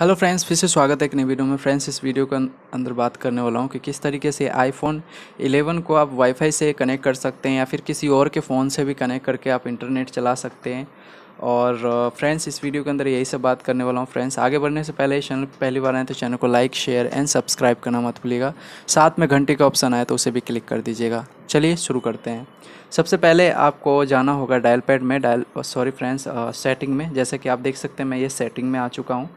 hello friends फिर से स्वागत है एक नई वीडियो में फ्रेंड्स इस वीडियो के अंदर बात करने वाला हूँ कि किस तरीके से आईफोन 11 को आप वाईफाई से कनेक्ट कर सकते हैं या फिर किसी और के फ़ोन से भी कनेक्ट करके आप इंटरनेट चला सकते हैं और फ्रेंड्स uh, इस वीडियो के अंदर यही सब बात करने वाला हूँ फ्रेंड्स आगे बढ़ने से पहले इस चैनल पहली बार आए तो चैनल को लाइक शेयर एंड सब्सक्राइब करना मत भूलिएगा साथ में घंटे का ऑप्शन आए तो उसे भी क्लिक कर दीजिएगा चलिए शुरू करते हैं सबसे पहले आपको जाना होगा डायल पैड में डायल सॉरी फ्रेंड्स सेटिंग में जैसे कि आप देख सकते हैं मैं ये सेटिंग में आ चुका हूँ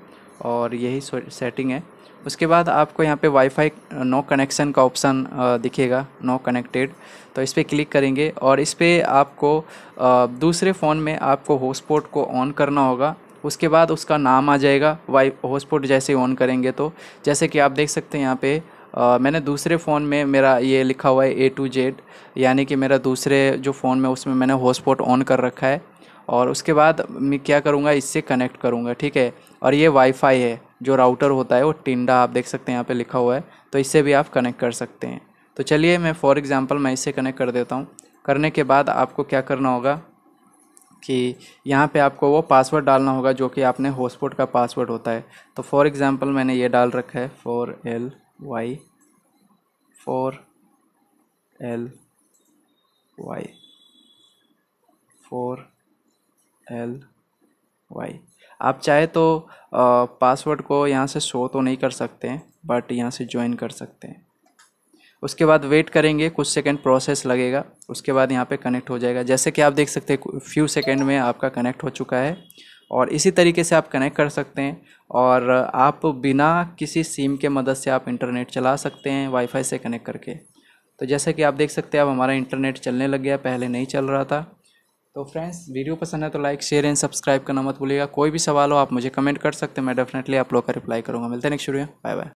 और यही सेटिंग है उसके बाद आपको यहाँ पे वाईफाई नो कनेक्शन का ऑप्शन दिखेगा नो कनेक्टेड तो इस पर क्लिक करेंगे और इस पर आपको दूसरे फ़ोन में आपको हॉटस्पॉट को ऑन करना होगा उसके बाद उसका नाम आ जाएगा वाई हॉटस्पॉट जैसे ऑन करेंगे तो जैसे कि आप देख सकते हैं यहाँ पे आ, मैंने दूसरे फ़ोन में मेरा ये लिखा हुआ है ए टू जेड यानी कि मेरा दूसरे जो फ़ोन में उसमें मैंने हॉटस्पॉट ऑन कर रखा है और उसके बाद मैं क्या करूँगा इससे कनेक्ट करूँगा ठीक है और ये वाईफाई है जो राउटर होता है वो टिंडा आप देख सकते हैं यहाँ पे लिखा हुआ है तो इससे भी आप कनेक्ट कर सकते हैं तो चलिए मैं फॉर एग्ज़ाम्पल मैं इससे कनेक्ट कर देता हूँ करने के बाद आपको क्या करना होगा कि यहाँ पे आपको वो पासवर्ड डालना होगा जो कि आपने होस्पोर्ट का पासवर्ड होता है तो फॉर एग्ज़ाम्पल मैंने ये डाल रखा है four L Y four L Y four L Y आप चाहे तो पासवर्ड को यहाँ से शो तो नहीं कर सकते हैं बट यहाँ से ज्वाइन कर सकते हैं उसके बाद वेट करेंगे कुछ सेकंड प्रोसेस लगेगा उसके बाद यहाँ पे कनेक्ट हो जाएगा जैसे कि आप देख सकते हैं फ्यू सेकंड में आपका कनेक्ट हो चुका है और इसी तरीके से आप कनेक्ट कर सकते हैं और आप बिना किसी सिम के मदद से आप इंटरनेट चला सकते हैं वाईफाई से कनेक्ट करके तो जैसे कि आप देख सकते हैं अब हमारा इंटरनेट चलने लग गया पहले नहीं चल रहा था तो फ्रेंड्स वीडियो पसंद है तो लाइक शेयर एंड सब्सक्राइब करना मत भूलिएगा कोई भी सवाल हो आप मुझे कमेंट कर सकते हैं मैं डेफिनेटली आप लोग का रिप्लाई करूँगा मिलते हैं नेक्स्ट वीडियो बाय बाय